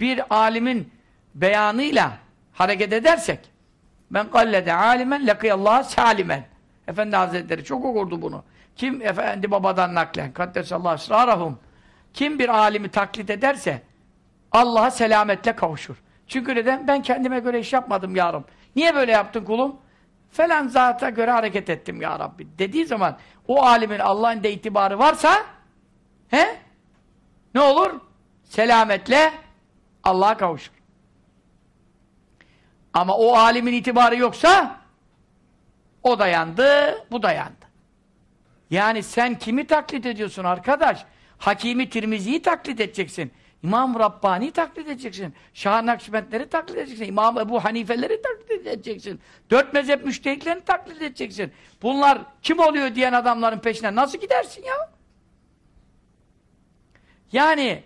bir alimin beyanıyla hareket edersek ben kallede alimen lekıyallaha salimen Efendi Hazretleri çok okurdu bunu. Kim efendi babadan naklen kaddesallahu esrarahum kim bir alimi taklit ederse Allah'a selametle kavuşur. Çünkü neden? Ben kendime göre iş yapmadım ya Rabbi. Niye böyle yaptın kulum? Falan zata göre hareket ettim ya Rabbi. Dediği zaman o alimin Allah'ın de itibarı varsa he? Ne olur? Selametle Allah'a kavuşur. Ama o alimin itibarı yoksa o dayandı, bu dayandı. Yani sen kimi taklit ediyorsun arkadaş? Hakimi Tirmizi'yi taklit edeceksin. İmam Rabbani taklit edeceksin. Şah Nakşibendleri taklit edeceksin. İmam Ebu Hanifeleri taklit edeceksin. Dört mezhep müştehiklerini taklit edeceksin. Bunlar kim oluyor diyen adamların peşine nasıl gidersin ya? Yani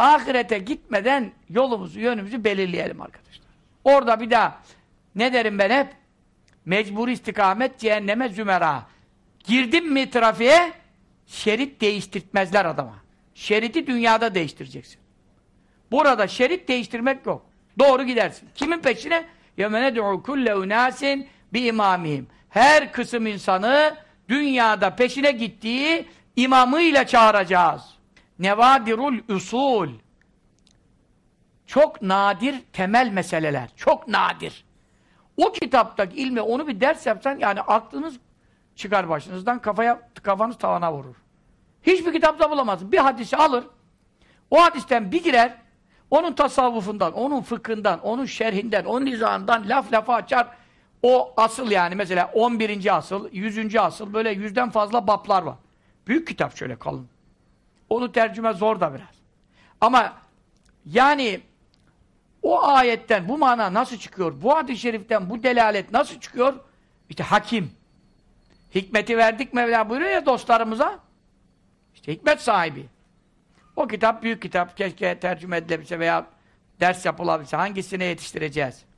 ahirete gitmeden yolumuzu, yönümüzü belirleyelim arkadaşlar. Orada bir daha ne derim ben hep? mecbur istikamet cehenneme zümera. Girdim mi trafiğe şerit değiştirtmezler adama. Şeriti dünyada değiştireceksin. Burada şerit değiştirmek yok. Doğru gidersin. Kimin peşine? يَمَنَدْعُوا كُلَّ اُنَاسٍ بِاِمَامِهِمْ Her kısım insanı dünyada peşine gittiği imamıyla çağıracağız nevadirul usul çok nadir temel meseleler. Çok nadir. O kitaptaki ilme onu bir ders yapsan yani aklınız çıkar başınızdan kafaya kafanız tavana vurur. Hiçbir kitapta bulamazsın. Bir hadisi alır. O hadisten bir girer. Onun tasavvufundan, onun fıkhından, onun şerhinden, onun izahından laf lafa açar. O asıl yani mesela 11. asıl, 100. asıl böyle yüzden fazla baplar var. Büyük kitap şöyle kalın. Onu tercüme zor da biraz. Ama yani o ayetten bu mana nasıl çıkıyor? Bu hadis-i şeriften bu delalet nasıl çıkıyor? İşte hakim. Hikmeti verdik Mevla buyuruyor ya dostlarımıza. İşte hikmet sahibi. O kitap büyük kitap. Keşke tercüme edilebilse veya ders yapılabilse. Hangisine yetiştireceğiz?